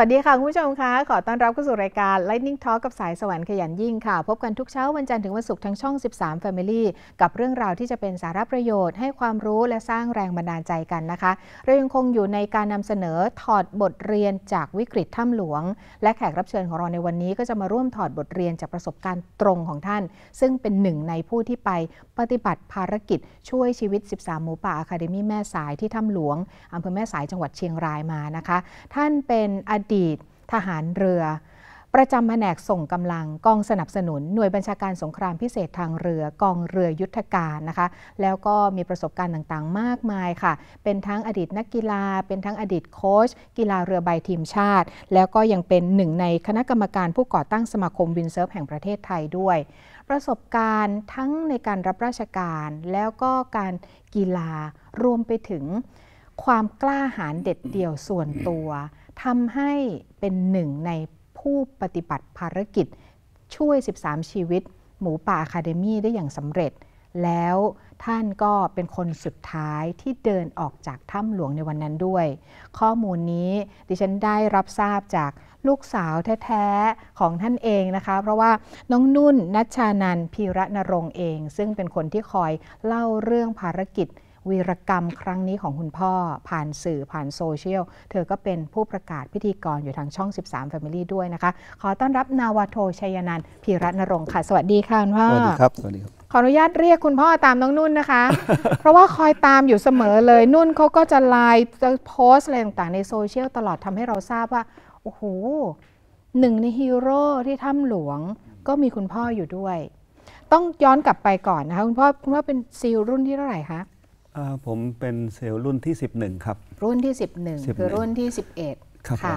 วัสดีค่ะ คุณผู้ชมคะขอต้อนรับเข้าสู่รายการ Lightning Talk กับสายสวรรค์ขยันยิ่งค่ะ พบกันทุกเช้าวันจันทร์ถึงวันศุกร์ทางช่อง 13 Family กับเรื่องราวที่จะเป็นสาระประโยชน์ ให้ความรู้และสร้างแรงบันดาลใจกันนะคะ เรายังคงอยู่ในการนำเสนอถอดบทเรียนจากวิกฤตถ้ำหลวง และแขกรับเชิญของเราในวันนี้ ก็จะมาร่วมถอดบทเรียนจากประสบการณ์ตรงของท่าน ซึ่งเป็นหนึ่งในผู้ที่ไปปฏิบัติภารกิจช่วยชีวิต 13 หมูป่าอะคาเดมี่แม่สายที่ถ้ำหลวง อำเภอแม่สายจังหวัดเชียงรายมานะคะ ท่านเป็นอดีตทหารเรือ ประจำแผนกส่งกำลังกองสนับสนุนหน่วยบัญชาการสงครามพิเศษทางเรือกองเรือยุทธการนะคะ แล้วก็มีประสบการณ์ต่างๆมากมายค่ะ เป็นทั้งอดีตนักกีฬา เป็นทั้งอดีตโค้ชกีฬาเรือใบทีมชาติ แล้วก็ยังเป็นหนึ่งในคณะกรรมการผู้ก่อตั้งสมาคมวินเซิร์ฟแห่งประเทศไทยด้วยประสบการณ์ทั้งในการรับราชการแล้วก็การกีฬารวมไปถึงความกล้าหาญเด็ดเดี่ยวส่วนตัวทำให้เป็นหนึ่งในผู้ปฏิบัติภารกิจ ช่วย 13 ชีวิตหมูป่าอะคาเดมี่ได้อย่างสำเร็จ แล้วท่านก็เป็นคนสุดท้ายที่เดินออกจากถ้ำหลวงในวันนั้นด้วย ข้อมูลนี้ดิฉันได้รับทราบจากลูกสาวแท้ ๆ ของท่านเองนะคะ เพราะว่าน้องนุ่นนัชชานันพีระนรงเอง ซึ่งเป็นคนที่คอยเล่าเรื่องภารกิจ วีรกรรมครั้งนี้ของคุณพ่อผ่านสื่อผ่านโซเชียล เธอก็เป็นผู้ประกาศพิธีกรอยู่ทางช่อง 13 Family ด้วยนะคะ ขอต้อนรับ นาวาโทชัยนันพีระนรงค์ค่ะสวัสดีค่ะคุณพ่อสวัสดีครับ สวัสดีครับ ขออนุญาตเรียกคุณพ่อตามน้องนุ่นนะคะ เพราะว่าคอยตามอยู่เสมอเลยนุ่นเขาก็จะไลน์จะโพสต์อะไรต่างๆในโซเชียลตลอดทำให้เราทราบว่าโอ้โหหนึ่งในฮีโร่ที่ถ้ำหลวง ก็มีคุณพ่ออยู่ด้วย ต้องย้อนกลับไปก่อนนะคะคุณพ่อคุณพ่อเป็นซีลรุ่นที่เท่าไหร่คะผมเป็นเซลล์รุ่นที่11ครับรุ่นที่ 11คือรุ่นที่ 11ครับค่ะ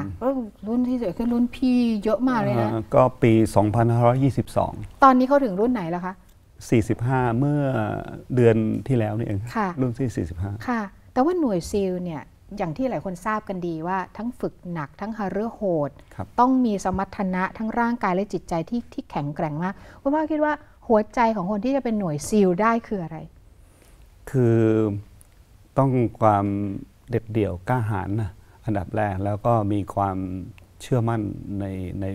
รุ่นที่11คือรุ่นพี่เยอะมากเลยนะก็ปี2522 ตอนนี้เขาถึงรุ่นไหนแล้วคะ45 เมื่อเดือนที่แล้วนี่เองรุ่นที่45ค่ะแต่ว่าหน่วยซีลเนี่ยอย่างที่หลายคนทราบกันดีว่าทั้งฝึกหนัก ทั้งฮาเรือโหดต้องมีสมรรถนะ ทั้งร่างกายและจิตใจที่ที่แข็งแกร่งมากคุณพ่อคิดว่าหัวใจของคนที่จะเป็นหน่วยซีลได้คืออะไร คือต้องความเด็ดเดี่ยวกล้าหาญนะอันดับแรก แล้วก็มีความเชื่อมั่นในใน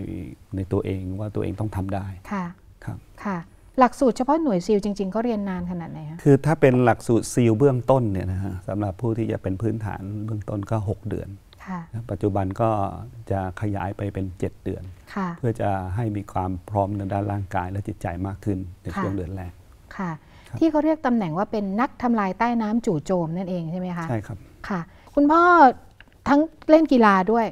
ในตัวเองว่าตัวเองต้องทำได้ ค่ะครับค่ะหลักสูตรเฉพาะหน่วยซีลจริงๆก็เรียนนานขนาดไหนคะ คือถ้าเป็นหลักสูตรซีล เบื้องต้นเนี่ยนะฮะสำหรับผู้ที่จะเป็นพื้นฐานเบื้องต้นก็ 6 เดือนปัจจุบันก็จะขยายไปเป็น 7 เดือนเพื่อจะให้มีความพร้อมในด้านร่างกายและจิตใจมากขึ้นในช่วงเดือนแรกค่ะ ที่เขาเรียกตำแหน่งว่าเป็นนักทำลายใต้น้ำจู่โจมนั่นเองใช่ไหมคะ ใช่ครับ ค่ะ คุณพ่อทั้งเล่นกีฬาด้วย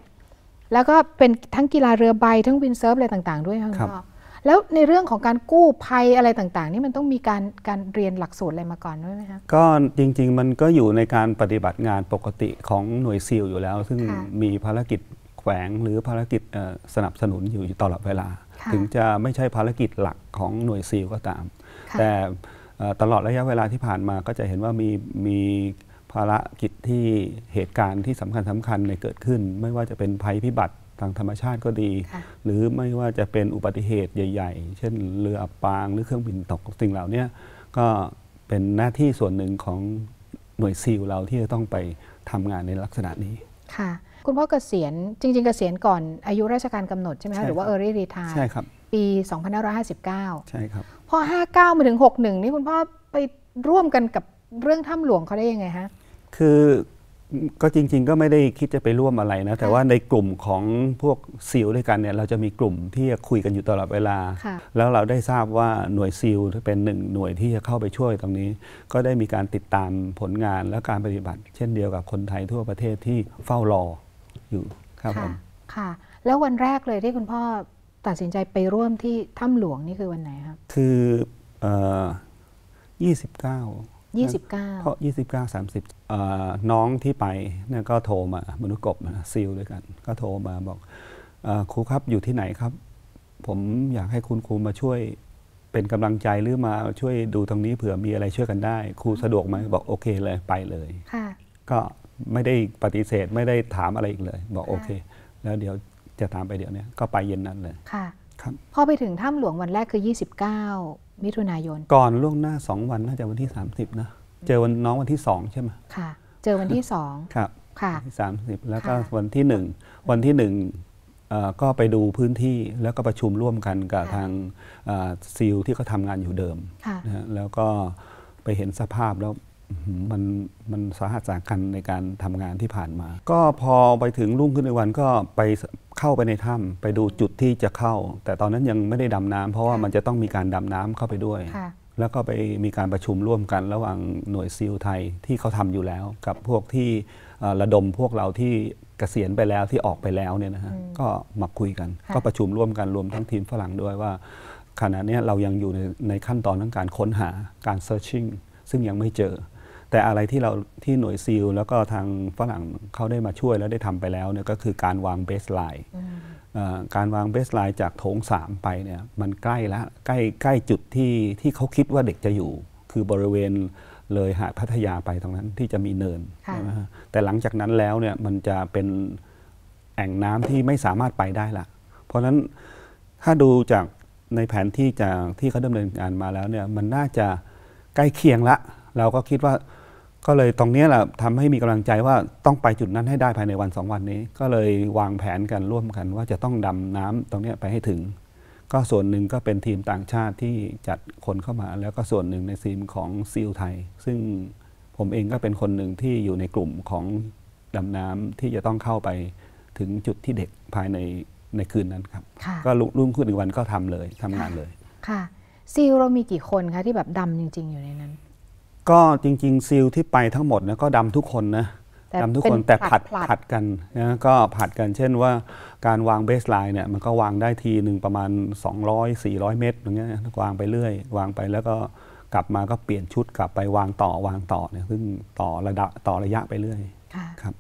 แล้วก็เป็นทั้งกีฬาเรือใบทั้งวินเซิร์ฟอะไรต่าง ๆด้วยคุณพ่อแล้วในเรื่องของการกู้ภัยอะไรต่างๆ นี่มันต้องมีการการเรียนหลักสูตรอะไรมาก่อนด้วยไหมคะก็จริงๆ มันก็อยู่ในการปฏิบัติงานปกติของหน่วยซีลอยู่แล้ว ซึ่งมีภารกิจแขวง หรือภารกิจสนับสนุนอยู่ตลอดเวลา ถึงจะไม่ใช่ภารกิจหลักของหน่วยซีลก็ตาม แต่ตลอดระยะเวลาที่ผ่านมาก็จะเห็นว่ามีมีภารกิจที่เหตุการณ์ที่สำคัญสำคัญในเกิดขึ้น ไม่ว่าจะเป็นภัยพิบัติทางธรรมชาติก็ดี หรือไม่ว่าจะเป็นอุบัติเหตุใหญ่ๆ เช่นเรืออับปางหรือเครื่องบินตกสิ่งเหล่านี้ก็เป็นหน้าที่ส่วนหนึ่งของหน่วยซีลเราที่จะต้องไปทำงานในลักษณะนี้ค่ะ คุณพ่อเกษียณจริงๆ เกษียณก่อนอายุราชการกำหนดใช่ไหมคะหรือว่าเออร์ี่รีทายใช่ครับปี 2559 ใช่ครับพอ59มาถึง61 นี่คุณพ่อไปร่วมกันกับเรื่องถ้ำหลวงเขาได้ยังไงฮะคือก็จริงๆก็ไม่ได้คิดจะไปร่วมอะไรนะ แต่ว่าในกลุ่มของพวกซิลด้วยกันเนี่ยเราจะมีกลุ่มที่จะคุยกันอยู่ตลอดเวลา แล้วเราได้ทราบว่าหน่วยซิลเป็นหนึ่งหน่วยที่จะเข้าไปช่วยตรงนี้ก็ได้มีการติดตามผลงานและการปฏิบัติ เช่นเดียวกับคนไทยทั่วประเทศที่เฝ้ารออยู่ครับผมค่ะแล้ววันแรกเลยที่คุณพ่อตัดสินใจไปร่วมที่ถ้ำหลวงนี่คือวันไหนครับคือ29 29 เพราะ 29 30น้องที่ไปเนี่ยก็โทรมามนุษย์กบซิลด้วยกัน ก็โทรมาบอกอครูครับอยู่ที่ไหนครับ ผมอยากให้คุณครูมาช่วย เป็นกำลังใจหรือมาช่วยดูตรงนี้เผื่อมีอะไรช่วยกันได้ครูสะดวกไหมบอกโอเคเลยไปเลยก็ไม่ได้ปฏิเสธไม่ได้ถามอะไรอีกเลย บอกโอเค แล้วเดี๋ยวจะตามไปเดี๋ยวนี้ก็ไปเย็นนั้นเลยค่ะครับพอไปถึงถ้ำหลวงวันแรกคือ 29 มิถุนายน ก่อนล่วงหน้า 2 วันน่าจะวันที่ 30 นะเจอวันน้องวันที่สองใช่ไหมค่ะเจอวันที่สองครับค่ะสามสิบแล้วก็วันที่หนึ่งวันที่หนึ่งก็ไปดูพื้นที่แล้วก็ประชุมร่วมกันกับทางซีลที่เขาทำงานอยู่เดิมนะแล้วก็ไปเห็นสภาพแล้วมันมันสาหัสสากันในการทำงานที่ผ่านมา ก็พอไปถึงรุ่งขึ้นในวันก็ไปเข้าไปในถ้ำไปดูจุดที่จะเข้า แต่ตอนนั้นยังไม่ได้ดำน้ำเพราะว่ามันจะต้องมีการดำน้ำเข้าไปด้วยแล้วก็ไปมีการประชุมร่วมกันระหว่างหน่วยซีลไทยที่เขาทำอยู่แล้วกับพวกที่ระดมพวกเราที่เกษียณไปแล้วที่ออกไปแล้วเนี่ยนะฮะก็มาคุยกัน ก็ประชุมร่วมกันรวมทั้งทีมฝรั่งด้วยว่า ขณะนี้เรายังอยู่ในในขั้นตอนของการค้นหาการ searching ซึ่งยังไม่เจอ แต่อะไรที่เราที่หน่วยซีลแล้วก็ทางฝรั่งเขาได้มาช่วยแล้วได้ทำไปแล้วเนี่ยก็คือการวางเบสไลน์การวางเบสไลน์จากโถง 3 ไปเนี่ยมันใกล้ละใกล้ใกล้จุดที่ที่เขาคิดว่าเด็กจะอยู่ คือบริเวณเลยหาดพัทยาไปตรงนั้นที่จะมีเนิน แต่หลังจากนั้นแล้วเนี่ยมันจะเป็นแอ่งน้ำที่ไม่สามารถไปได้ละเพราะนั้นถ้าดูจากในแผนที่จากที่เขาดำาเนินการมาแล้วเนี่ยมันน่าจะใกล้เคียงละ เราก็คิดว่าก็เลยตรงนี้แหละทำให้มีกำลังใจว่าต้องไปจุดนั้นให้ได้ภายในวัน 2 วันนี้ ก็เลยวางแผนกัน ร่วมกันว่าจะต้องดำน้ำ ตรงนี้ไปให้ถึง ก็ส่วนหนึ่งก็เป็นทีมต่างชาติที่จัดคนเข้ามา แล้วก็ส่วนหนึ่งในทีมของซีลไทย ซึ่งผมเองก็เป็นคนหนึ่งที่อยู่ในกลุ่มของดำน้ำที่จะต้องเข้าไปถึงจุดที่เด็กภายในในคืนนั้นครับก็รุ่งขึ้นอีกวันก็ทำเลยทำงานเลย ค่ะซีลเรามีกี่คนคะที่แบบดำจริง ๆอยู่ในนั้นก็จริง ๆซิลที่ไปทั้งหมดนะก็ดำทุกคนนะดำทุกคนแต่ผัดผัดกันนะก็ผัดกันเช่นว่าการวางเบสไลน์เนี่ยมันก็วางได้ทีหนึ่งประมาณ 200-400 เมตรอย่างเงี้ยวางไปเรื่อยวางไปแล้วก็กลับมาก็เปลี่ยนชุดกลับไปวางต่อวางต่อเนี่ยซึ่งต่อระดับต่อระยะไปเรื่อยครับ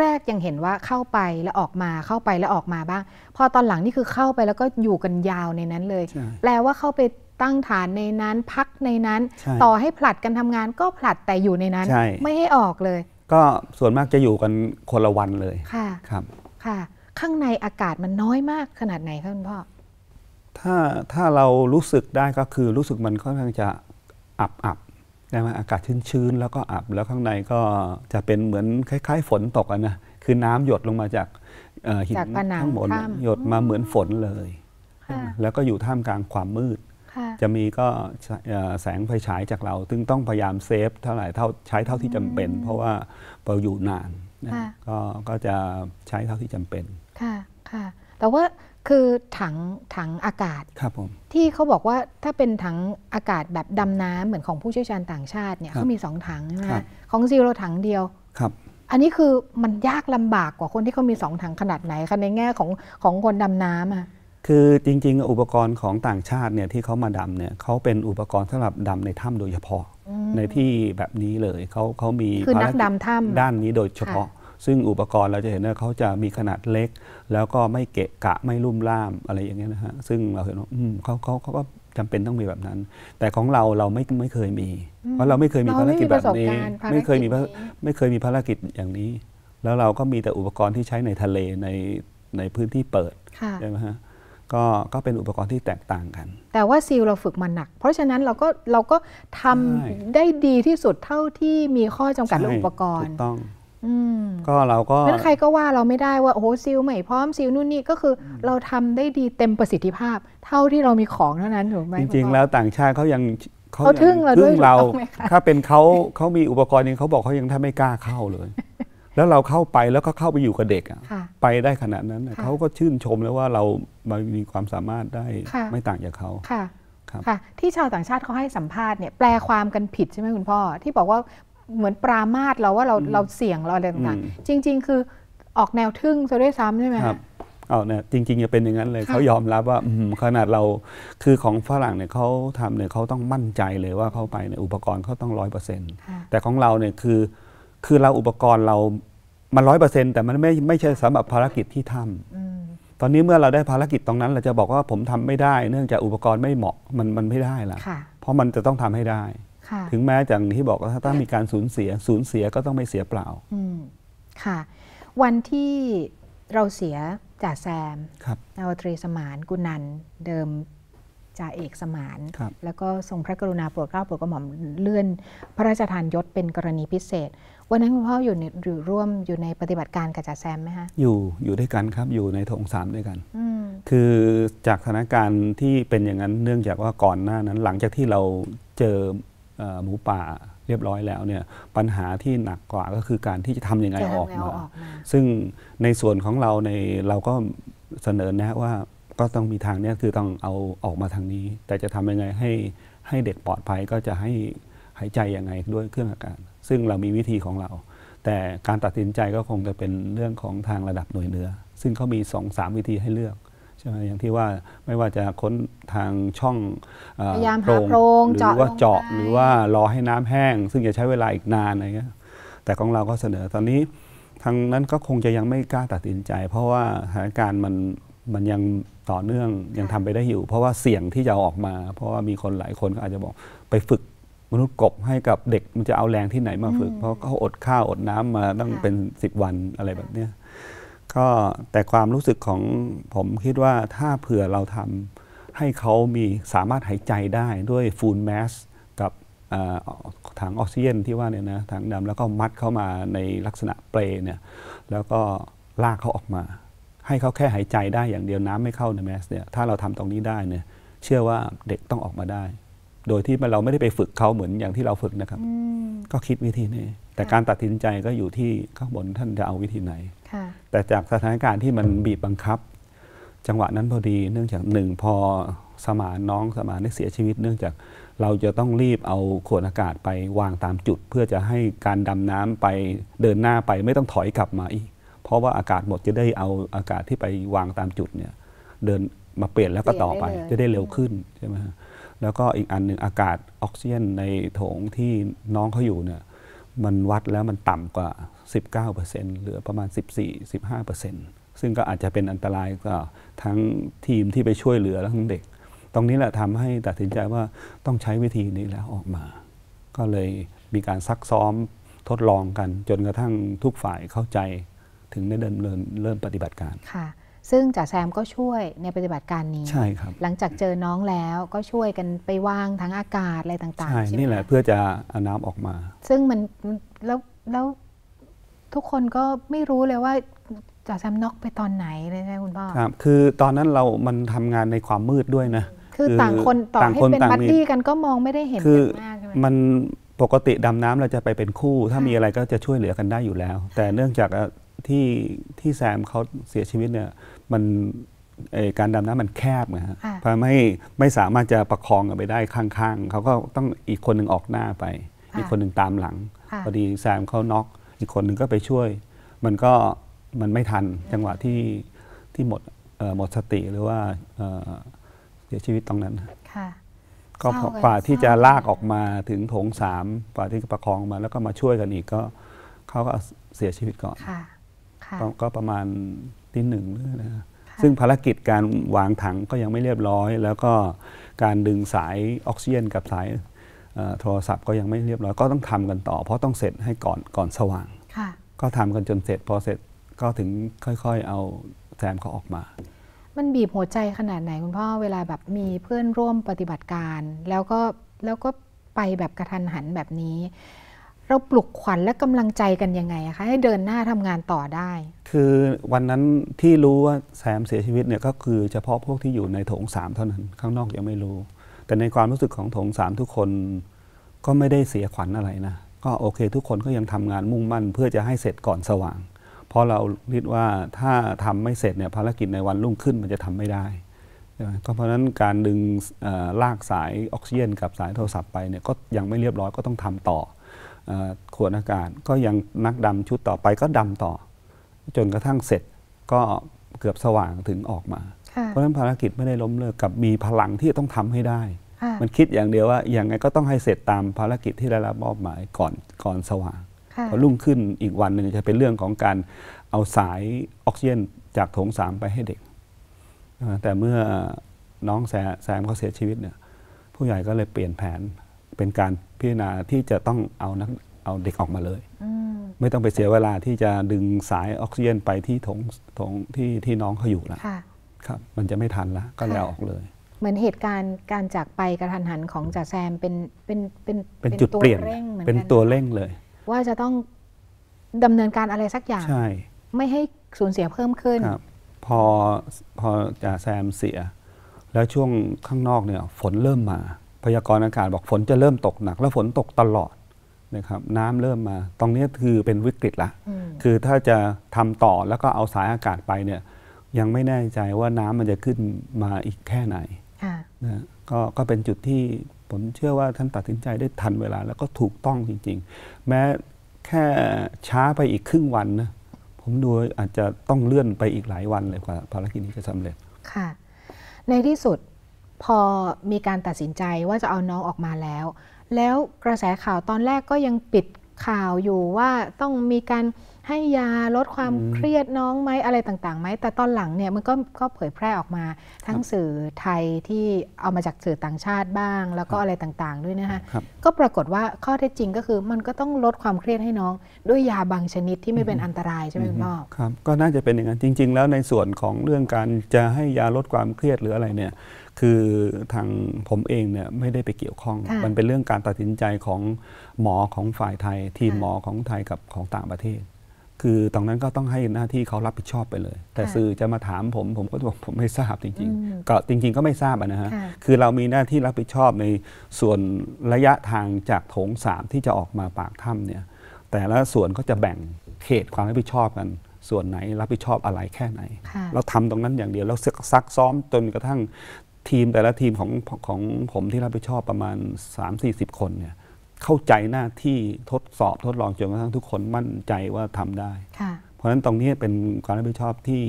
แรกๆ ยังเห็นว่าเข้าไปแล้วออกมาเข้าไปแล้วออกมาบ้าง พอตอนหลังนี่คือเข้าไปแล้วก็อยู่กันยาวในนั้นเลย แปลว่าเข้าไปตั้งฐานในนั้นพักในนั้นต่อให้ผลัดกันทำงานก็ผลัดแต่อยู่ในนั้นไม่ให้ออกเลย ก็ส่วนมากจะอยู่กันคนละวันเลยค่ะครับค่ะข้างในอากาศมันน้อยมากขนาดไหนครับคุณพ่อถ้าถ้าเรารู้สึกได้ก็คือรู้สึกมันค่อนข้างจะอับอับใช่ไหมอากาศชื้นชื้นแล้วก็อับแล้วข้างในก็จะเป็นเหมือนคล้าย ๆ ฝนตกนะคือน้ำหยดลงมาจากหินข้างบนหยดมาเหมือนฝนเลยแล้วก็อยู่ท่ามกลางความมืดจะมีก็แสงไฟฉายจากเราซึ่งต้องพยายามเซฟ เท่าไหร่เท่าใช้เท่าที่จำเป็น เพราะว่าเราอยู่นาน ก็ก็จะใช้เท่าที่จำเป็น ค่ะ ค่ะ แต่ว่าคือถังถังอากาศ ครับผม ที่เขาบอกว่าถ้าเป็นถังอากาศแบบดำน้ำเหมือนของผู้เชี่ยวชาญต่างชาติเนี่ยเขามีสองถังใช่ไหมของซีโรถังเดียว ครับ อันนี้คือมันยากลำบากกว่าคนที่เขามีสองถังขนาดไหนคะในแง่ของของคนดำน้ำอ่ะคือจริงๆ อุปกรณ์ของต่างชาติเนี่ยที่เขามาดำเนี่ยเขาเป็นอุปกรณ์สำหรับดำในถ้าโดยเฉพาะ ในที่แบบนี้เลย เขาเขามีคือนักดำถ้ำด้านนี้โดยเฉพาะ ซึ่งอุปกรณ์เราจะเห็นว่าเขาจะมีขนาดเล็ก แล้วก็ไม่เกะกะไม่ลุ่มล่ามอะไรอย่างเงี้ยนะฮะซึ่งเราเห็นว่าเขาเขาเขาก็จำเป็นต้องมีแบบนั้น แต่ของเราเราไม่ไม่เคยมี เพราะเราไม่เคยมีภารกิจแบบนี้ไม่เคยมีไม่เคยมีภารกิจอย่างนี้ แล้วเราก็มีแต่อุปกรณ์ที่ใช้ในทะเลในในพื้นที่เปิดใช่ไหมฮะก็ก็เป็นอุปกรณ์ที่แตกต่างกัน แต่ว่าซีลเราฝึกมาหนัก เพราะฉะนั้นเราก็เราก็ทำได้ดีที่สุดเท่าที่มีข้อจำกัดอุปกรณ์ถูกต้องก็เราก็ไม่ใครก็ว่าเราไม่ได้ว่าโอ้โหซิลใหม่พร้อมซิลนู่นนี่ ก็คือเราทำได้ดีเต็มประสิทธิภาพเท่าที่เรามีของเท่านั้นถูกไหมจริง ๆ แล้วต่างชาติเขายังเขาทึ่งเราด้วยถ้าเป็นเขาเขามีอุปกรณ์นีงเขาบอกเขายังถ้าไม่กล้าเข้าเลยแล้วเราเข้าไปแล้วก็เข้าไปอยู่กับเด็กอะไปได้ขนาดนั้นเขาก็ชื่นชมแล้วว่าเรามีความสามารถได้ไม่ต่างจากเขาครับที่ชาวต่างชาติเขาให้สัมภาษณ์เนี่ย แปลความกันผิดใช่ไหมคุณพ่อที่บอกว่าเหมือนปรามาสเราว่าเราเราเสี่ยงเราอะไรต่างๆจริง ๆ คือออกแนวทึ่งซะด้วยซ้ำใช่ไหมครับเอาเนี่ยจริง ๆ จะเป็นอย่างนั้นเลยเขายอมรับว่าขนาดเราคือของฝรั่งเนี่ยเขาทำเนี่ยเขาต้องมั่นใจเลยว่าเข้าไปเนี่ยอุปกรณ์เขาต้องร้อยเปอร์เซ็นต์แต่ของเราเนี่ยคือคือเราอุปกรณ์เรามันร้อยเปอร์เซ็นต์แต่มันไม่ไม่ใช่สำหรับภารกิจที่ทำตอนนี้เมื่อเราได้ภารกิจตรงนั้นเราจะบอกว่าผมทำไม่ได้เนื่องจากอุปกรณ์ไม่เหมาะมันมันไม่ได้ละเพราะมันจะต้องทำให้ได้ ถึงแม้จากที่บอกว่าถ้ามีการสูญเสีย สูญเสียก็ต้องไม่เสียเปล่าค่ะ วันที่เราเสียจ่าแซมนาวตรีสมาน กุนันเดิมจ่าเอกสมาน แล้วก็ทรงพระกรุณาโปรดเกล้าโปรดกระหม่อมเลื่อน พระราชทานยศเป็นกรณีพิเศษวันนั้นคุณพ่ออยู่อยู่ร่วมอยู่ในปฏิบัติการกับจ่าแซมไหมคะอยู่อยู่ด้วยกันครับอยู่ในโถงสามด้วยกันคือจากสถานการณ์ที่เป็นอย่างนั้นเนื่องจากว่าก่อนหน้านั้นหลังจากที่เราเจอหมูป่าเรียบร้อยแล้วเนี่ยปัญหาที่หนักกว่าก็คือการที่จะทำยังไงออกมาซึ่งในส่วนของเราในเราก็เสนอแนะว่าก็ต้องมีทางนี้คือต้องเอาออกมาทางนี้ แต่จะทำยังไงให้ให้เด็กปลอดภัยก็จะให้หายใจยังไงด้วยเครื่องอากาศซึ่งเรามีวิธีของเรา แต่การตัดสินใจก็คงจะเป็นเรื่องของทางระดับหน่วยเนือ ซึ่งเขามี2อสวิธีให้เลือกใช่ไหมอย่างที่ว่าไม่ว่าจะค้นทางช่องพยายามหาโพรงหรือว่าเจาะหรือว่ารอให้น้ำแห้ง ซึ่งจะใช้เวลาอีกนานอะไรเงี้ยแต่ของเรา ก็เสนอตอนนี้ทางนั้นก็คงจะยังไม่กล้าตัดสินใจ เพราะว่าสถานการณ์มันมันยังต่อเนื่องยังทำไปได้อยู่ เพราะว่าเสี่ยงที่จะออกมา เพราะว่ามีคนหลายคนก็อาจจะบอกไปฝึกมนุษย์กบให้กับเด็กมันจะเอาแรงที่ไหนมาฝึก เพราะเขาอดข้าว อดน้ำมาตั้งเป็นสิบวันอะไรแบบเนี้ยก็แต่ความรู้สึกของผมคิดว่าถ้าเผื่อเราทำให้เขามีสามารถหายใจได้ด้วยฟูลแมสกับถังออกซิเจนที่ว่าเนี่ยนะถังดำแล้วก็มัดเข้ามาในลักษณะเปลเนี่ยแล้วก็ลากเขาออกมา ให้เขาแค่หายใจได้อย่างเดียวน้ำไม่เข้าในแมสเนี่ยถ้าเราทำตรงนี้ได้เนี่ยเชื่อว่าเด็กต้องออกมาได้โดยที่เราไม่ได้ไปฝึกเขาเหมือนอย่างที่เราฝึกนะครับ ก็คิดวิธีนี้แต่การตัดสินใจก็อยู่ที่ข้างบนท่านจะเอาวิธีไหน แต่จากสถานการณ์ที่มันบีบบังคับ จังหวะนั้นพอดีเนื่องจากหนึ่งพอสมานน้องสมานได้เสียชีวิตเนื่องจากเราจะต้องรีบเอาขวดอากาศไปวางตามจุด เพื่อจะให้การดำน้ำไปเดินหน้าไปไม่ต้องถอยกลับมาอีกเพราะว่าอากาศหมดจะได้เอาอากาศที่ไปวางตามจุดเนี่ย เดินมาเปลี่ยนแล้วก็ต่อไป จะได้เร็วขึ้นใช่ไหมับแล้วก็อีกอันหนึ่งอากาศออกซิเจนในโถงที่น้องเขาอยู่เนี่ยมันวัดแล้วมันต่ำกว่า 19%เหลือประมาณ 14-15%ซึ่งก็อาจจะเป็นอันตรายกับทั้งทีมที่ไปช่วยเหลือแลวทั้งเด็ก ตรงนี้แหละทำให้ตัดสินใจว่าต้องใช้วิธีนี้แล้วออกมา ก็เลยมีการซักซ้อมทดลองกันจนกระทั่งทุกฝ่ายเข้าใจถึงได้เริ่มเริ่มปฏิบัติการค่ะซึ่งจ่าแซมก็ช่วยในปฏิบัติการนี้ ใช่ครับ หลังจากเจอน้องแล้วก็ช่วยกันไปวางทั้งอากาศอะไรต่างๆ ใช่ นี่แหละเพื่อจะเอาน้ำออกมา ซึ่งมันแล้วแล้วทุกคนก็ไม่รู้เลยว่าจ่าแซมน็อกไปตอนไหนเลยใช่ไหมคุณพ่อ ครับ คือตอนนั้นเรามันทำงานในความมืดด้วยนะ คือต่างคนต่อให้เป็นบัดดี้กันก็มองไม่ได้เห็นกันมากใช่ไหมมันปกติดำน้ำเราจะไปเป็นคู่ ถ้ามีอะไรก็จะช่วยเหลือกันได้อยู่แล้ว แต่เนื่องจากที่ที่แซมเขาเสียชีวิตเนี่ยมันการดำน้ำมันแคบนะฮะทำให้ไม่สามารถจะประคองกันไปได้ข้างๆ เขาก็ต้องอีกคนหนึ่งออกหน้าไป อีกคนหนึ่งตามหลัง พอดีแซมเขาน็อก อีกคนหนึ่งก็ไปช่วย มันก็มันไม่ทันจังหวะที่ที่หมดหมดสติหรือว่าเสียชีวิตตรงนั้นก็กว่าที่จะลากออกมาถึงโถงสามกว่าที่จะประคองมาแล้วก็มาช่วยกันอีกก็ เขาก็เสียชีวิตก่อนก็ประมาณตีหนึ่งนะะซึ่งภารกิจการวางถังก็ยังไม่เรียบร้อย แล้วก็การดึงสายออกซิเจนกับสายโทรศัพท์ก็ยังไม่เรียบร้อยก็ต้องทำกันต่อเพราะต้องเสร็จให้ก่อนก่อนสว่าง ก็ทำกันจนเสร็จพอเสร็จก็ถึงค่อยๆเอาแซมเขาออกมา มันบีบหัวใจขนาดไหน คุณพ่อเวลาแบบมีเพื่อนร่วมปฏิบัติการ แล้วก็แล้วก็ไปแบบกระทันหันแบบนี้เราปลุกขวัญและกำลังใจกันยังไงคะให้เดินหน้าทำงานต่อได้ คือวันนั้นที่รู้ว่าแซมเสียชีวิตเนี่ยก็คือเฉพาะพวกที่อยู่ในโถงสามเท่านั้นข้างนอกยังไม่รู้ แต่ในความรู้สึกของโถงสามทุกคนก็ไม่ได้เสียขวัญอะไรนะ ก็โอเคทุกคนก็ยังทำงานมุ่งมั่นเพื่อจะให้เสร็จก่อนสว่าง เพราะเราคิดว่าถ้าทำไม่เสร็จเนี่ยภารกิจในวันรุ่งขึ้นมันจะทำไม่ได้ก็เพราะนั้นการดึงลากสายออกซิเจนกับสายโทรศัพท์ไปเนี่ยก็ยังไม่เรียบร้อยก็ต้องทำต่อขวดอากาศก็ยังนักดำชุดต่อไปก็ดำต่อ จนกระทั่งเสร็จก็เกือบสว่างถึงออกมา เพราะนั้นภารกิจไม่ได้ล้มเลิกกับมีพลังที่ต้องทำให้ได้ มันคิดอย่างเดียวว่าอย่างไงก็ต้องให้เสร็จตามภารกิจที่ได้รับมอบหมายก่อนก่อนสว่างพอรุ่งขึ้นอีกวันหนึ่งจะเป็นเรื่องของการเอาสายออกซิเจนจากโถงสามไปให้เด็กแต่เมื่อน้องแซมเขาเสียชีวิตเนี่ยผู้ใหญ่ก็เลยเปลี่ยนแผนเป็นการพิจารณาที่จะต้องเอานักเอาเด็กออกมาเลย ไม่ต้องไปเสียเวลาที่จะดึงสายออกซิเจนไปที่ถงถงที่ที่น้องเขาอยู่ละครับมันจะไม่ทันละก็แล้วออกเลย เหมือนเหตุการณ์การจากไปกระทันหันของจ่าแซมเป็นเป็นเป็นเป็นจุดเปลี่ยนเป็นตัวเร่งเลย ว่าจะต้องดำเนินการอะไรสักอย่างใช่ ไม่ให้สูญเสียเพิ่มขึ้น พอพอจ่าแซมเสีย แล้วช่วงข้างนอกเนี่ย ฝนเริ่มมาพยากรณ์อากาศบอกฝนจะเริ่มตกหนัก แล้วฝนตกตลอดนะครับ น้ำเริ่มมา ตรงนี้คือเป็นวิกฤตละ คือถ้าจะทำต่อแล้วก็เอาสายอากาศไปเนี่ยยังไม่แน่ใจว่าน้ำมันจะขึ้นมาอีกแค่ไหนนะก็ก็เป็นจุดที่ผมเชื่อว่าท่านตัดสินใจได้ทันเวลาแล้วก็ถูกต้องจริงๆ แม้แค่ช้าไปอีกครึ่งวันนะผมดูอาจจะต้องเลื่อนไปอีกหลายวันเลยกว่าภารกิจนี้จะสำเร็จค่ะในที่สุดพอมีการตัดสินใจว่าจะเอาน้องออกมาแล้ว แล้วกระแสข่าวตอนแรกก็ยังปิดข่าวอยู่ว่าต้องมีการให้ยาลดความเครียดน้องไหมอะไรต่างๆ ไหม แต่ตอนหลังเนี่ยมันก็ก็เผยแพร่ออกมาทั้งสื่อไทยที่เอามาจากสื่อต่างชาติบ้างแล้วก็อะไรต่างๆ ด้วยนะคะก็ปรากฏว่าข้อเท็จจริงก็คือมันก็ต้องลดความเครียดให้น้อง ด้วยยาบางชนิดที่ไม่เป็นอันตรายใช่ไหมคุณพ่อครับ ก็น่าจะเป็นอย่างนั้นจริง ๆ แล้วในส่วนของเรื่องการจะให้ยาลดความเครียดหรืออะไรเนี่ยคือทางผมเองเนี่ยไม่ได้ไปเกี่ยวข้อง มันเป็นเรื่องการตัดสินใจของหมอของฝ่ายไทย ทีมหมอของไทยกับของต่างประเทศ คือตรงนั้นก็ต้องให้หน้าที่เขารับผิดชอบไปเลย แต่สื่อจะมาถามผมผมก็บอกผมไม่ทราบจริงๆ ก็จริงๆก็ไม่ทราบนะฮะ คือเรามีหน้าที่รับผิดชอบในส่วนระยะทางจากโถงสามที่จะออกมาปากถ้ำเนี่ยแต่ละส่วนก็จะแบ่งเขตความรับผิดชอบกัน ส่วนไหนรับผิดชอบอะไรแค่ไหนเราทำตรงนั้นอย่างเดียวแล้วซักซ้อมจนกระทั่งทีมแต่ละทีมของของผมที่รับผิดชอบประมาณ 3-40 คนเนี่ยเข้าใจหน้าที่ทดสอบทดลองจนกระทั่งทุกคนมั่นใจว่าทำได้เพราะฉะนั้นตรงนี้เป็นการรับผิดชอบที่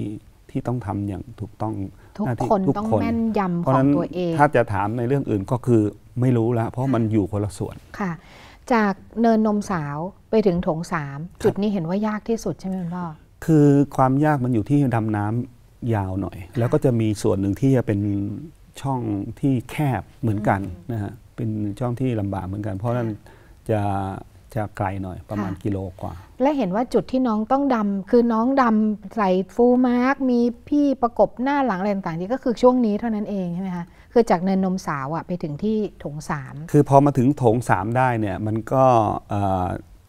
ที่ต้องทำอย่างถูกต้องทุกคนต้องแม่นยำของตัวเองถ้าจะถามในเรื่องอื่นก็คือไม่รู้ละเพราะมันอยู่คนละส่วนค่ะ จากเนินนมสาวไปถึงโถงสามจุดนี้เห็นว่ายากที่สุดใช่ไหมคุณพ่อคือความยากมันอยู่ที่ดำน้ำยาวหน่อย แล้วก็จะมีส่วนหนึ่งที่จะเป็นช่องที่แคบเหมือนกันนะฮะเป็นช่องที่ลำบากเหมือนกัน เพราะนั้นจะจะไกลหน่อยประมาณกิโลกว่า และเห็นว่าจุดที่น้องต้องดำ คือน้องดำใส่ฟูมาร์กมีพี่ประกบหน้าหลังอะไรต่างๆนี่ก็คือช่วงนี้เท่านั้นเองใช่ไหมคะคือจากเนินนมสาวอะไปถึงที่โถงสามคือพอมาถึงโถงสามได้เนี่ยมันก็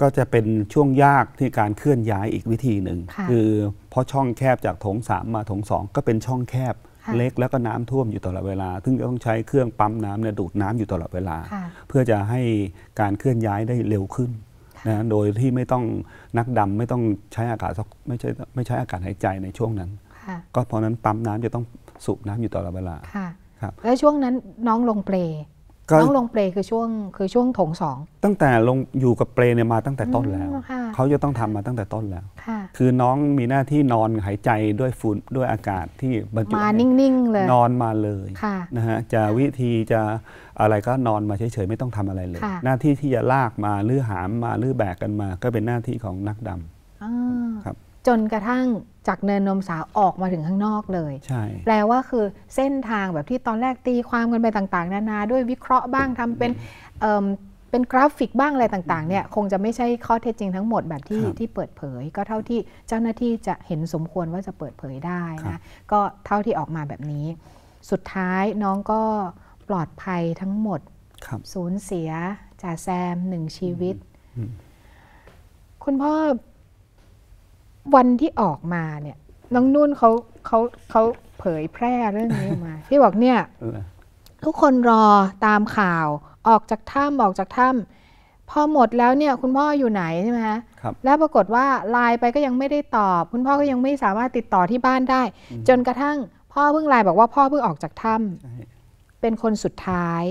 ก็จะเป็นช่วงยากที่การเคลื่อนย้ายอีกวิธีหนึ่งคือพอช่องแคบจากโถงสามมาโถงสองก็เป็นช่องแคบเล็กแล้วก็น้ำท่วมอยู่ตลอดเวลาซึ่งต้องใช้เครื่องปั๊มน้ำเนี่ยดูดน้ำอยู่ตลอดเวลา เพื่อจะให้การเคลื่อนย้ายได้เร็วขึ้นนะ โดยที่ไม่ต้องนักดำไม่ต้องใช้อากาศไม่ใช่ไม่ใช้อากาศหายใจในช่วงนั้นก็เพราะนั้นปั๊มน้ำจะต้องสูบน้ำอยู่ตลอดเวลาคแล้วช่วงนั้นน้องลงเปลน้องลงเปลคือช่วงคือช่วงถงสองตั้งแต่ลงอยู่กับเปลเนี่ยมาตั้งแต่ต้นแล้วเขาจะต้องทำมาตั้งแต่ต้นแล้วคือน้องมีหน้าที่นอนหายใจด้วยฝุ่นด้วยอากาศที่บรรจุมานิ่งๆเลยนอนมาเลยนะฮะจะวิธีจะอะไรก็นอนมาเฉยๆ ไม่ต้องทำอะไรเลย หน้าที่ที่จะลากมาหรือหามมาหรือแบกกันมา ก็เป็นหน้าที่ของนักดำครับ จนกระทั่งจากเนินนมสาวออกมาถึงข้างนอกเลย ใช่ แปลว่าคือเส้นทางแบบที่ตอนแรกตีความกันไปต่างๆ นานาด้วยวิเคราะห์บ้างทำเป็นเเป็นกราฟิกบ้างอะไรต่างๆเนี่ยคงจะไม่ใช่ข้อเท็จจริงทั้งหมด แบบที่ที่เปิดเผย ก็เท่าที่เจ้าหน้าที่จะเห็นสมควรว่าจะเปิดเผยได้นะ ก็เท่าที่ออกมาแบบนี้ สุดท้ายน้องก็ปลอดภัยทั้งหมดสูญเสียจ่าแซมหนึ่งชีวิต คุณพ่อวันที่ออกมาเนี่ย น้องนุ่นเขาเขาเขาเผยแพร่เรื่องนี้มา ที่บอกเนี่ยทุกคนรอตามข่าวออกจากถ้ำออกจากถ้ำพอหมดแล้วเนี่ย คุณพ่ออยู่ไหนใช่ไหมครับแล้วปรากฏว่าไลน์ไปก็ยังไม่ได้ตอบคุณพ่อก็ยังไม่สามารถติดต่อที่บ้านได้ จนกระทั่ง พ่อเพิ่งไลน์บอกว่าพ่อเพิ่งออกจากถ้ำเป็นคนสุดท้าย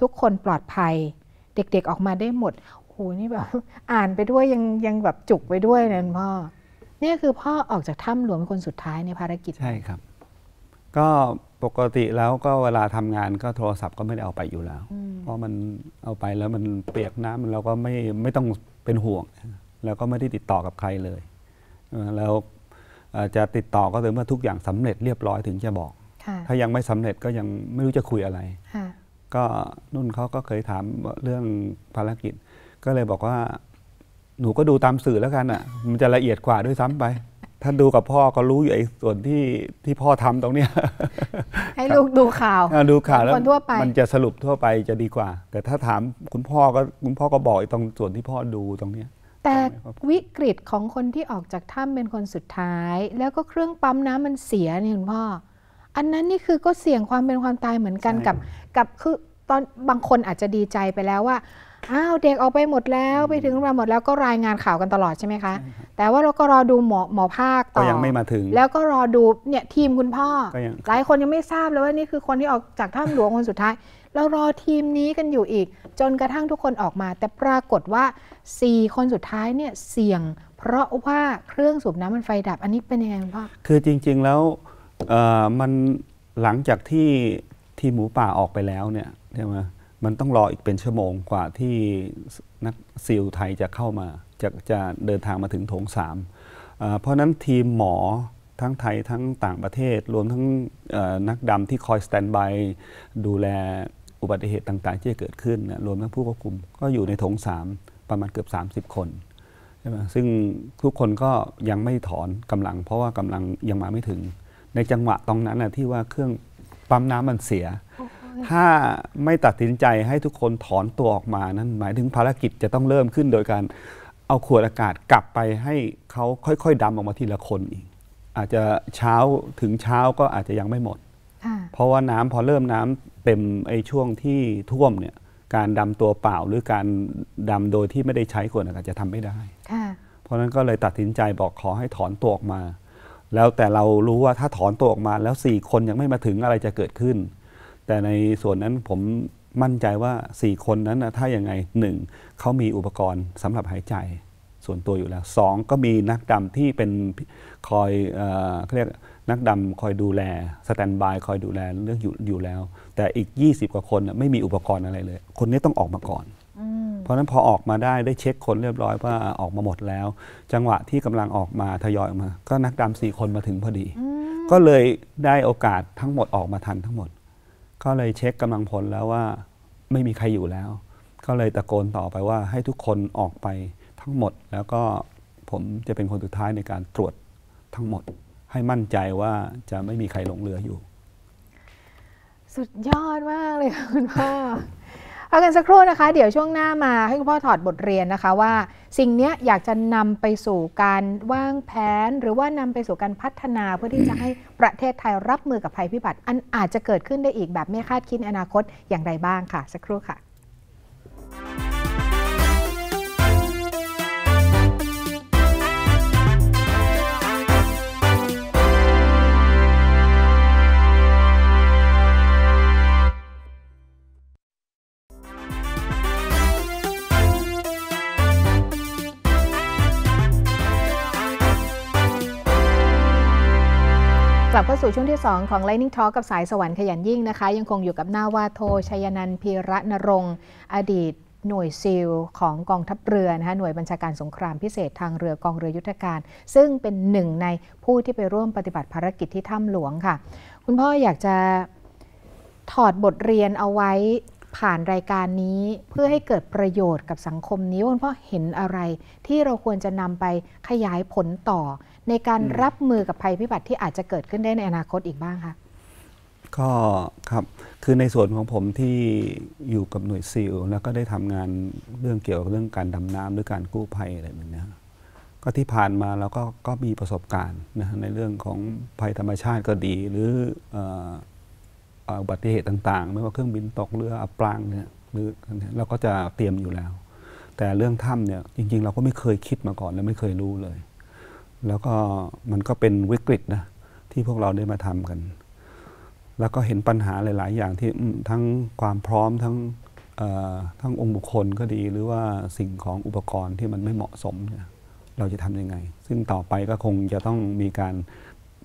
ทุกคนปลอดภัย เด็กๆออกมาได้หมดโหนี่แบบอ่านไปด้วยยังยังแบบจุกไปด้วยนะพ่อนี่คือพ่อออกจากถ้ำหลวงเป็นคนสุดท้ายในภารกิจใช่ครับ ก็ปกติแล้วก็เวลาทำงานก็โทรศัพท์ก็ไม่ได้เอาไปอยู่แล้ว เพราะมันเอาไปแล้วมันเปียกน้ำเราก็ไม่ไม่ต้องเป็นห่วง แล้วก็ไม่ได้ติดต่อกับใครเลย แล้วจะติดต่อก็เมื่อทุกอย่างสำเร็จเรียบร้อยถึงจะบอก ถ้ายังไม่สำเร็จก็ยังไม่รู้จะคุยอะไรก็นุ่นเขาก็เคยถามเรื่องภารกิจ ก็เลยบอกว่าหนูก็ดูตามสื่อแล้วกันอ่ะ มันจะละเอียดกว่าด้วยซ้ำไปท่านดูกับพ่อก็รู้อยู่ไอ้ส่วนที่ที่พ่อทำตรงเนี้ย ให้ลูกดูข่าว ดูข่าวแล้วมันจะสรุปทั่วไปจะดีกว่า แต่ถ้าถามคุณพ่อก็คุณพ่อก็บอกไอ้ตรงส่วนที่พ่อดูตรงเนี้ย แต่วิกฤตของคนที่ออกจากถ้ำเป็นคนสุดท้าย แล้วก็เครื่องปั๊มน้ำมันเสียเนี่ยคุณพ่อ อันนั้นนี่คือก็เสี่ยงความเป็นความตายเหมือนกันกับ กับคือตอนบางคนอาจจะดีใจไปแล้วว่าอ้าวเด็กออกไปหมดแล้วไปถึงเราหมดแล้วก็รายงานข่าวกันตลอดใช่ไหมคะ แต่ว่าเราก็รอดูหมอหมอภาคต่อก็ยังไม่มาถึงแล้วก็รอดูเนี่ยทีมคุณพ่อหลายคนยังไม่ทราบเลยว่านี่คือคนที่ออกจากถ้ำหลวงคนสุดท้ายเรารอทีมนี้กันอยู่อีก จนกระทั่งทุกคนออกมา แต่ปรากฏว่า 4 คนสุดท้ายเนี่ยเสี่ยง เพราะว่าเครื่องสูบน้ำมันไฟดับอันนี้เป็นยังไงพ่อคือจริงๆแล้วมันหลังจากที่ทีมหมูป่าออกไปแล้วเนี่ยใช่ไหมมันต้องรออีกเป็นชั่วโมงกว่าที่นักซิลไทยจะเข้ามาจะจะเดินทางมาถึงโถงสามเพราะนั้นทีมหมอทั้งไทยทั้งต่างประเทศ รวมทั้งนักดำที่คอยสแตนบายดูแลอุบัติเหตุต่างๆ ที่จะเกิดขึ้น รวมทั้งผู้ควบคุมก็อยู่ในโถงสามประมาณเกือบ 30 คนใช่ไหมซึ่งทุกคนก็ยังไม่ถอนกำลัง เพราะว่ากำลังยังมาไม่ถึง ในจังหวะตรงนั้นนะที่ว่าเครื่องปั๊มน้ำมันเสียถ้าไม่ตัดสินใจให้ทุกคนถอนตัวออกมานั่นหมายถึงภารกิจจะต้องเริ่มขึ้นโดยการเอาขวดอากาศกลับไปให้เขาค่อยๆดำออกมาทีละคนอีกอาจจะเช้าถึงเช้าก็อาจจะยังไม่หมด เพราะว่าน้ำพอเริ่มน้ำเต็มไอ้ช่วงที่ท่วมเนี่ยการดำตัวเปล่าหรือการดำโดยที่ไม่ได้ใช้ขวดอากาศจะทำไม่ได้เพราะนั้นก็เลยตัดสินใจบอกขอให้ถอนตัวออกมา แล้วแต่เรารู้ว่าถ้าถอนตัวออกมาแล้วสี่คนยังไม่มาถึงอะไรจะเกิดขึ้นแต่ในส่วนนั้นผมมั่นใจว่า 4 คนนั้นถ้ายังไง 1. เขามีอุปกรณ์สำหรับหายใจส่วนตัวอยู่แล้ว 2. ก็มีนักดำที่เป็นคอยเขาเรียกนักดำคอยดูแลสแตนบายคอยดูแลเรื่องอยู่อยู่แล้ว แต่อีก 20 กว่าคนไม่มีอุปกรณ์อะไรเลย คนนี้ต้องออกมาก่อน เพราะนั้นพอออกมาได้ได้เช็คคนเรียบร้อยว่าออกมาหมดแล้ว จังหวะที่กำลังออกมาทยอยออกมา ก็นักดำสี่คนมาถึงพอดีก็เลยได้โอกาสทั้งหมดออกมาทันทั้งหมดก็เลยเช็คกำลังพลแล้วว่าไม่มีใครอยู่แล้ว ก็เลยตะโกนต่อไปว่าให้ทุกคนออกไปทั้งหมดแล้วก็ผมจะเป็นคนสุดท้ายในการตรวจทั้งหมดให้มั่นใจว่าจะไม่มีใครหลงเหลืออยู่ สุดยอดมากเลยคุณพ่อพักกันสักครู่นะคะ เดี๋ยวช่วงหน้ามาให้คุณพ่อถอดบทเรียนนะคะว่า สิ่งนี้อยากจะนำไปสู่การวางแผน หรือว่านำไปสู่การพัฒนาเพื่อที่จะให้ประเทศไทยรับมือกับภัยพิบัติ อันอาจจะเกิดขึ้นได้อีกแบบไม่คาดคิดอนาคตอย่างไรบ้างค่ะ สักครู่ค่ะสู่ช่วงที่ 2 ของ Lightning Talk กับสายสวรรค์ขยันยิ่งนะคะ ยังคงอยู่กับหน้าวาโทชยนันพีระนรงค์ อดีตหน่วยซิลของกองทัพเรือนะคะหน่วยบัญชาการสงครามพิเศษทางเรือ กองเรือยุทธการ ซึ่งเป็นหนึ่งในผู้ที่ไปร่วมปฏิบัติภารกิจที่ถ้ำหลวงค่ะ คุณพ่ออยากจะถอดบทเรียนเอาไว้ผ่านรายการนี้เพื่อให้เกิดประโยชน์กับสังคมนี้คุณพ่อเห็นอะไรที่เราควรจะนำไปขยายผลต่อ ในการรับมือกับภัยพิบัติที่อาจจะเกิดขึ้นได้ในอนาคตอีกบ้างคะก็ครับคือในส่วนของผมที่อยู่กับหน่วยซิลแล้วก็ได้ทำงานเรื่องเกี่ยวกับเรื่องการดำน้ำหรือการกู้ภัยอะไรแบบนี้ก็ที่ผ่านมาเราก็ก็มีประสบการณ์นะในเรื่องของภัยธรรมชาติก็ดีหรือออุบัติเหตุต่าง ๆ ไม่ว่าเครื่องบินตกเรือ อับปางเนี่ยหรือเราก็จะเตรียมอยู่แล้ว แต่เรื่องถ้ำเนี่ยจริงๆเราก็ไม่เคยคิดมาก่อนและไม่เคยรู้เลย แล้วก็มันก็เป็นวิกฤตนะ ที่พวกเราได้มาทำกัน แล้วก็เห็นปัญหาหลาย ๆ อย่างที่ ทั้งความพร้อมทั้งทั้งองค์บุคคลก็ดี หรือว่าสิ่งของอุปกรณ์ที่มันไม่เหมาะสมเนี่ยเราจะทำยังไง ซึ่งต่อไปก็คงจะต้องมีการ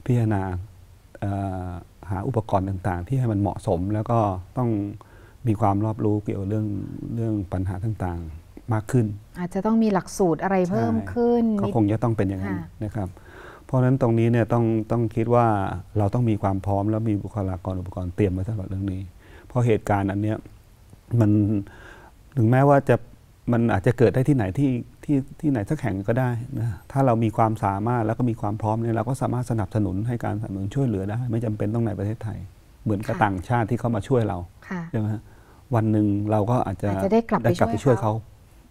พิจารณาหาอุปกรณ์ต่างๆ ที่ให้มันเหมาะสม แล้วก็ต้องมีความรอบรู้เกี่ยวเรื่องเรื่องปัญหาต่าง ๆมากขึ้น อาจจะต้องมีหลักสูตรอะไรเพิ่มขึ้นก็คงจะต้องเป็นอย่างนั้นนะครับ เพราะฉะนั้นตรงนี้เนี่ยต้องต้องคิดว่าเราต้องมีความพร้อม แล้วมีบุคลากรอุปกรณ์เตรียมไว้สำหรับเรื่องนี้เพราะเหตุการณ์อันเนี้ยมันถึงแม้ว่าจะมันอาจจะเกิดได้ที่ไหนที่ที่ที่ไหนสักแห่งก็ได้นะ ถ้าเรามีความสามารถแล้วก็มีความพร้อมเนี่ยเราก็สามารถสนับสนุนให้การสนับสนุนช่วยเหลือได้ไม่จำเป็นต้องในประเทศไทยเหมือนกับต่างชาติที่เขามาช่วยเราใช่ไหมวันหนึ่งเราก็อาจจะจะได้กลับไปช่วยเขา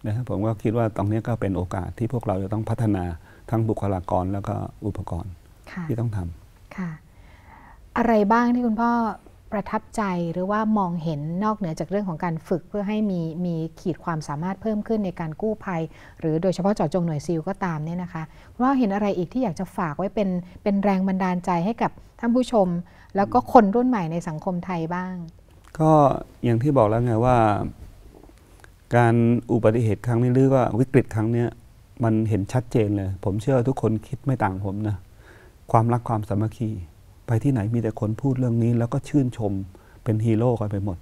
นะครับผมก็คิดว่าตรงนี้ก็เป็นโอกาสที่พวกเราจะต้องพัฒนาทั้งบุคลากรแล้วก็อุปกรณ์ที่ต้องทำค่ะอะไรบ้างที่คุณพ่อประทับใจหรือว่ามองเห็นนอกเหนือจากเรื่องของการฝึกเพื่อให้มีมีขีดความสามารถเพิ่มขึ้นในการกู้ภัย หรือโดยเฉพาะเจาะจงหน่วยซิลก็ตามเนี่ยนะคะว่าเห็นอะไรอีกที่อยากจะฝากไว้เป็นเป็นแรงบันดาลใจให้กับท่านผู้ชม แล้วก็คนรุ่นใหม่ในสังคมไทยบ้าง ก็อย่างที่บอกแล้วไงว่าการอุบัติเหตุครั้งนี้หรือว่าวิกฤตครั้งนี้มันเห็นชัดเจนเลยผมเชื่อทุกคนคิดไม่ต่างผมนะความรักความสามัคคีไปที่ไหนมีแต่คนพูดเรื่องนี้ แล้วก็ชื่นชมเป็นฮีโร่กันไปหมด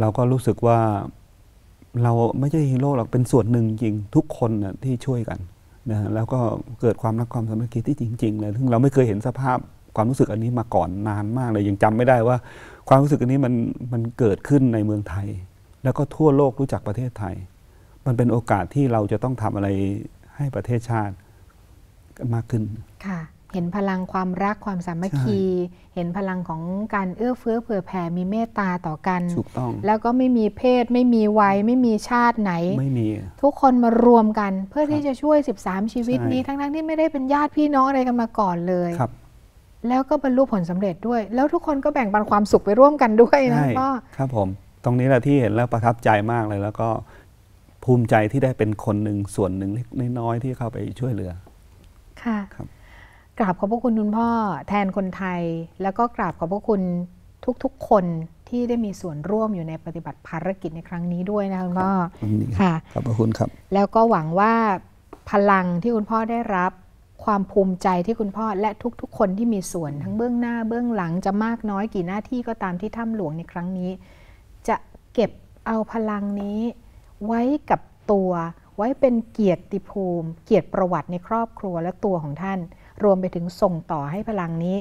เราก็รู้สึกว่าเราไม่ใช่ฮีโร่หรอกเป็นส่วนหนึ่งจริงทุกคนนะที่ช่วยกันนะแล้วก็เกิดความรักความสามัคคีที่จริงๆเลยซึ่งเราไม่เคยเห็นสภาพความรู้สึกอันนี้มาก่อนนานมากเลยยังจำไม่ได้ว่า ความรู้สึกอันนี้มันมันเกิดขึ้นในเมืองไทย แล้วก็ทั่วโลกรู้จักประเทศไทย มันเป็นโอกาสที่เราจะต้องทำอะไรให้ประเทศชาติมากขึ้นค่ะเห็นพลังความรักความสามัคคี เห็นพลังของการเอื้อเฟื้อเผื่อแผ่ มีเมตตาต่อกันถูกต้องแล้วก็ไม่มีเพศไม่มีวัยไม่มีชาติไหน ไม่มี ทุกคนมารวมกันเพื่อที่จะช่วย 13 ชีวิตนี้ทั้งๆ ที่ไม่ได้เป็นญาติพี่น้องอะไรกันมาก่อนเลย ครับ แล้วก็บรรลุผลสำเร็จด้วย แล้วทุกคนก็แบ่งปันความสุขไปร่วมกันด้วยนะพ่อครับผม ตรงนี้แหละที่เห็นแล้วประทับใจมากเลย แล้วก็ภูมิใจที่ได้เป็นคนหนึ่งส่วนหนึ่งเล็กน้อยที่เข้าไปช่วยเหลือ ค่ะครับกราบขอบพระคุณคุณพ่อแทนคนไทยแล้วก็กราบขอบพระคุณทุกๆคนที่ได้มีส่วนร่วมอยู่ในปฏิบัติภารกิจในครั้งนี้ด้วยนะคุณพ่อ ค่ะ ขอบพระคุณครับ แล้วก็หวังว่าพลังที่คุณพ่อได้รับความภูมิใจที่คุณพ่อ และทุกๆ คนที่มีส่วนทั้งเบื้องหน้า เบื้องหลังจะมากน้อยกี่หน้าที่ก็ตามที่ถ้ำหลวงในครั้งนี้ จะเก็บเอาพลังนี้ ไว้กับตัวไว้เป็นเกียรติภูมิ เกียรติประวัติในครอบครัวและตัวของท่านรวมไปถึงส่งต่อให้พลังนี้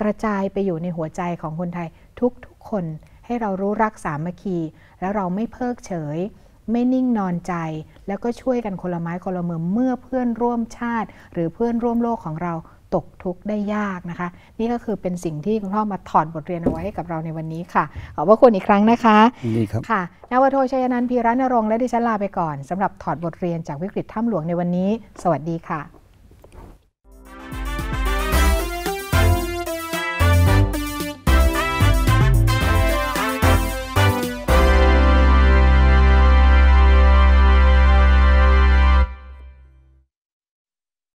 กระจายไปอยู่ในหัวใจของคนไทยทุกๆ คนให้เรารู้รักสามัคคี แล้วเราไม่เพิกเฉยไม่นิ่งนอนใจแล้วก็ช่วยกันคนละไม้คนละมือเมื่อเพื่อนร่วมชาติ หรือเพื่อนร่วมโลกของเราตกทุกข์ได้ยากนะคะ นี่ก็คือเป็นสิ่งที่คุณพ่อมาถอดบทเรียนเอาไว้ให้กับเราในวันนี้ค่ะ ขอบพระคุณอีกครั้งนะคะดีครับค่ะนาวโทชัยนันท์พีรัตนรงค์และดิฉันลาไปก่อนสำหรับถอดบทเรียนจากวิกฤตถ้ำหลวงในวันนี้ สวัสดีค่ะ